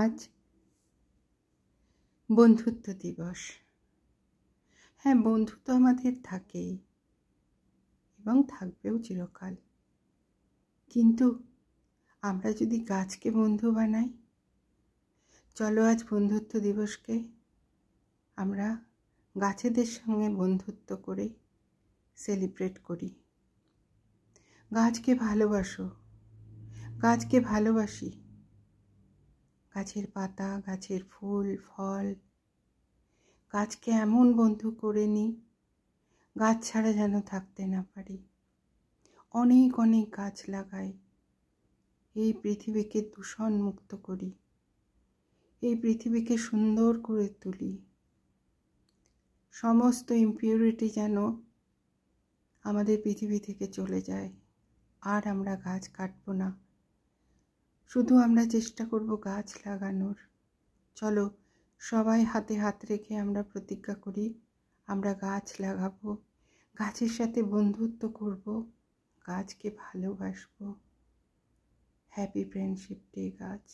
আজ বন্ধুত্ব দিবস হ্যাঁ বন্ধু তো আমাদের থাকেই এবং থাকবেও চিরকাল কিন্তু আমরা যদি গাছকে বন্ধু বানাই চলো আজ বন্ধুত্ব দিবসকে আমরা গাছেদের সঙ্গে বন্ধুত্ব করে সেলিব্রেট করি গাছকে ভালোবাসো গাছকে ভালোবাসি গাছের পাতা গাছের ফুল ফল গাছকে এমন বন্ধু করে নিই গাছ ছাড়া যেন থাকতে না পারি অনেক অনেক গাছ লাগাই এই পৃথিবীকে দূষণ মুক্ত করি এই পৃথিবীকে সুন্দর করে তুলি সমস্ত ইম্পিউরিটি যেন আমাদের পৃথিবী থেকে চলে যায় আর আমরা গাছ কাটবো না শুধু আমরা চেষ্টা করব গাছ লাগানোর চলো সবাই হাতে হাত রেখে আমরা প্রতিজ্ঞা করি আমরা গাছ লাগাবো গাছের সাথে বন্ধুত্ব করব গাছকে ভালোবাসব হ্যাপি ফ্রেন্ডশিপ ডে গাছ